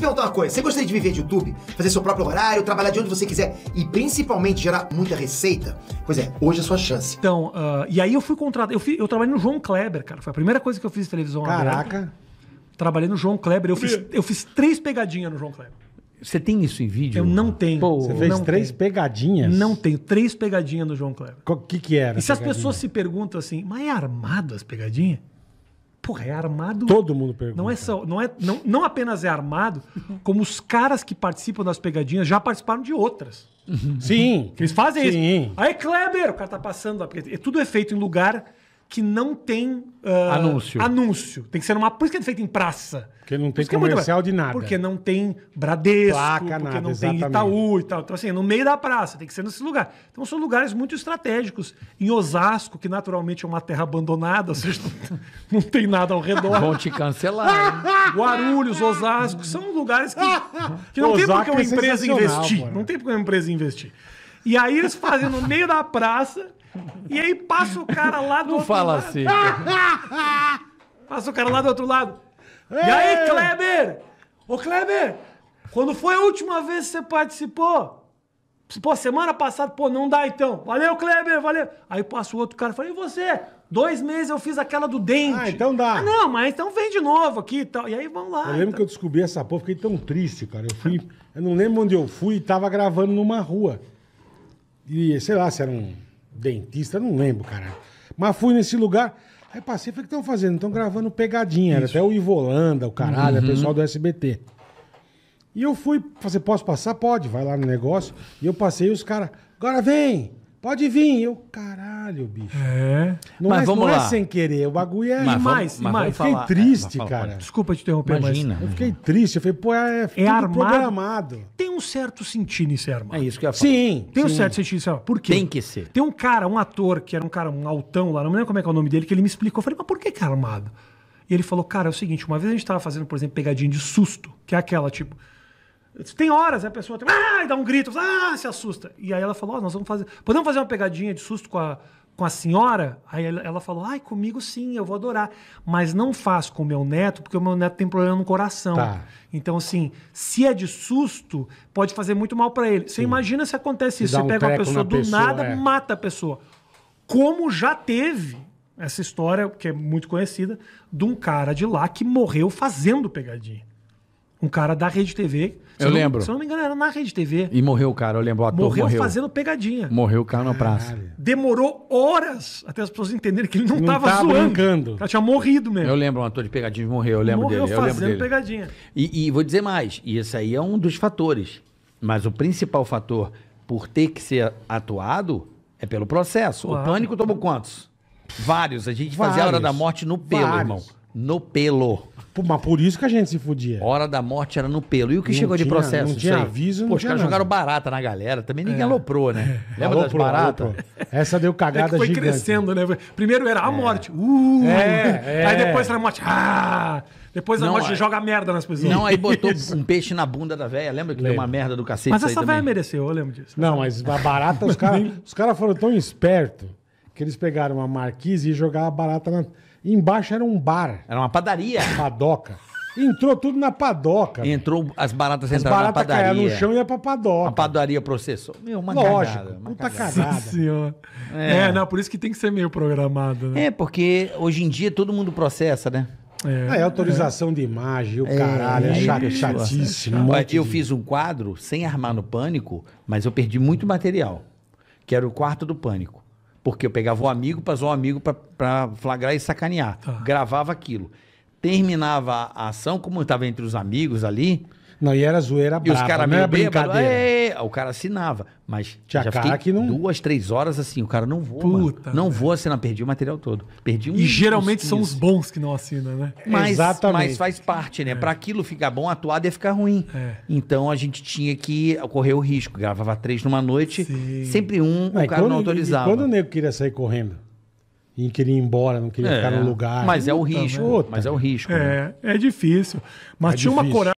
te perguntar uma coisa. Você gostaria de viver de YouTube? Fazer seu próprio horário, trabalhar de onde você quiser e principalmente gerar muita receita? Pois é, hoje é a sua chance. Então, uh, e aí eu fui contratado. Eu, fui, eu trabalhei no João Kleber, cara. Foi a primeira coisa que eu fiz em televisão. Caraca. Aberta. Trabalhei no João Kleber. Eu fiz, eu fiz três pegadinhas no João Kleber. Você tem isso em vídeo? Eu não tenho. Pô, você fez três tenho. pegadinhas? Não tenho. Três pegadinhas no João Kleber. O que, que era? E se pegadinha? as pessoas se perguntam assim, mas é armado as pegadinhas? Porra, é armado. Todo mundo pergunta. Não é só, não é, não, não apenas é armado, como os caras que participam das pegadinhas já participaram de outras. Sim. Que eles fazem Sim. isso. Aí, Kleber, o cara tá passando lá. Porque é tudo é feito em lugar que não tem uh, anúncio. anúncio. Tem que ser uma Por isso que é feito em praça. Porque não tem é comercial é de nada. Porque não tem Bradesco, Placa, porque nada, não exatamente. tem Itaú e tal. Então, assim, no meio da praça, tem que ser nesse lugar. Então, são lugares muito estratégicos. Em Osasco, que naturalmente é uma terra abandonada, ou seja, não tem nada ao redor. Vão te cancelar. Hein? Guarulhos, Osasco, são lugares que, que não tem porque uma é empresa é investir. Não tem porque uma empresa investir. E aí eles fazem no meio da praça e aí passa o cara lá do Não outro fala lado. assim. passa o cara lá do outro lado. Ei! E aí, Kleber? Ô, Kleber, quando foi a última vez que você participou? Pô, semana passada, pô, não dá então. Valeu, Kleber, valeu. Aí passa o outro cara e fala, e você? Dois meses eu fiz aquela do dente. Ah, então dá. Ah, não, mas então vem de novo aqui e tal. E aí vamos lá. Eu lembro então. que eu descobri essa porra, fiquei tão triste, cara. Eu fui, eu não lembro onde eu fui e tava gravando numa rua. E sei lá se era um dentista, não lembro, cara. Mas fui nesse lugar. Aí passei, falei, o que estão fazendo? Estão gravando pegadinha. Era até o Ivolanda, o caralho, é uhum. o pessoal do SBT. E eu fui, falei, posso passar? Pode, vai lá no negócio. E eu passei e os caras, agora vem! Pode vir, eu, caralho, bicho. É. Não mas é, vamos não é lá. é sem querer, o bagulho é mas vamos, mas Eu fiquei triste, é, falar, cara. Desculpa te interromper, imagina, mas eu fiquei triste, eu falei, pô, é, é, é armado. programado. Tem um certo sentido em ser armado. É isso que eu ia falar. Sim. Tem sim. um certo sentido em ser armado. Por quê? Tem que ser. Tem um cara, um ator, que era um cara, um altão lá, não me lembro como é que é o nome dele, que ele me explicou. Eu falei, mas por que que é armado? E ele falou, cara, é o seguinte, uma vez a gente tava fazendo, por exemplo, pegadinha de susto, que é aquela, tipo, tem horas, a pessoa tem, ah, dá um grito, ah, se assusta. E aí ela falou, oh, nós vamos fazer, podemos fazer uma pegadinha de susto com a, com a senhora? Aí ela falou, ai, comigo sim, eu vou adorar. Mas não faço com o meu neto, porque o meu neto tem problema no coração. Tá. Então, assim, se é de susto, pode fazer muito mal para ele. Você imagina se acontece isso, você um pega uma pessoa do pessoa, nada, é. mata a pessoa. Como já teve essa história, que é muito conhecida, de um cara de lá que morreu fazendo pegadinha. Um cara da Rede TV. Eu não, lembro. Se eu não me engano, era na Rede TV. E morreu o cara, eu lembro. O ator morreu, morreu. fazendo pegadinha. Morreu o cara na praça. Demorou horas até as pessoas entenderem que ele não, não tava, tava zoando. brincando. Ela tinha morrido mesmo. Eu lembro, um ator de pegadinha morreu, eu lembro morreu dele. Morreu fazendo pegadinha. E, e vou dizer mais, e esse aí é um dos fatores. Mas o principal fator por ter que ser atuado é pelo processo. Claro. O pânico tomou quantos? Vários. A gente Vários. fazia a hora da morte no pelo, Vários. irmão. No pelo. Pô, mas por isso que a gente se fudia. Hora da morte era no pelo. E o que não chegou tinha, de processo? Não tinha aviso, não Pô, os caras jogaram barata na galera. Também ninguém é. aloprou, né? É, lembra aloprou, das baratas? Aloprou. Essa deu é cagada é foi gigante. crescendo, né? Primeiro era a é. morte. Uh, é, Aí depois era a morte. Ah! Depois a não, morte aí, joga merda nas pessoas. Não, aí botou um peixe na bunda da velha. Lembra que lembra. deu uma merda do cacete? Mas essa velha mereceu, eu lembro disso. Não, mas a barata, os caras cara foram tão espertos que eles pegaram uma marquise e jogaram a barata na Embaixo era um bar. Era uma padaria. Padoca. Entrou tudo na padoca. Entrou, as baratas entraram barata na padaria. As baratas no chão e ia pra padoca. A padaria processou. Meu, uma Lógico, cagada. Uma puta cagada. cagada. É. é, não, por isso que tem que ser meio programado. Né? É, porque hoje em dia todo mundo processa, né? É, é, é. autorização é. de imagem, o é, caralho, é, é chatíssimo. Mas eu fiz um quadro sem armar no pânico, mas eu perdi muito material, que era o quarto do pânico. Porque eu pegava o amigo para zoar o amigo para flagrar e sacanear. Tá. Gravava aquilo. Terminava a ação, como eu estava entre os amigos ali, não, e era zoeira brava, e os caras meio brincadeira. É, o cara assinava, mas Tinha já cara que não... duas, três horas assim, o cara não voa. Puta, não vou assinar, perdi o material todo. Perdi um, E geralmente são os bons que não assinam, né? Mas, Exatamente. Mas faz parte, né? É. Para aquilo ficar bom, atuado ia ficar ruim. É. Então a gente tinha que correr o risco. Gravava três numa noite, Sim. sempre um, o cara quando, não autorizava. quando o nego queria sair correndo? e queria ir embora, não queria é, ficar no lugar. Mas é o risco. Outra, mas é o risco. Né? É, né? é difícil. Mas é tinha difícil. uma coragem.